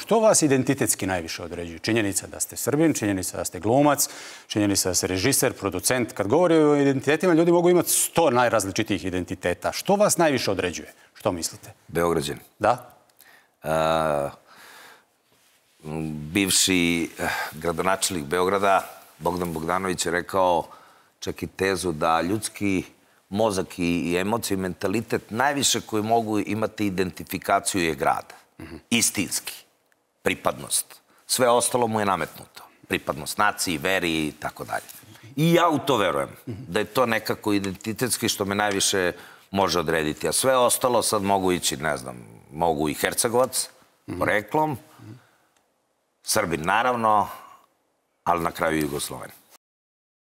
Što vas identitetski najviše određuje? Činjenica da ste srbin, činjenica da ste glumac, činjenica da ste režiser, producent. Kad govori o identitetima, ljudi mogu imati sto najrazličitijih identiteta. Što vas najviše određuje? Što mislite? Beograđan. Da? A, bivši eh, gradonačelik Beograda, Bogdan Bogdanović, je rekao čak i tezu da ljudski mozak i emocije i mentalitet najviše koji mogu imati identifikaciju je grad. Mm -hmm. Istinski. Istinski pripadnost. Sve ostalo mu je nametnuto. Pripadnost naciji, veri i tako dalje. I ja u to verujem. Da je to nekako identitetski što me najviše može odrediti. A sve ostalo sad mogu ići, ne znam, mogu i Hercegovac, poreklom, Srbin naravno, ali na kraju Jugosloveni.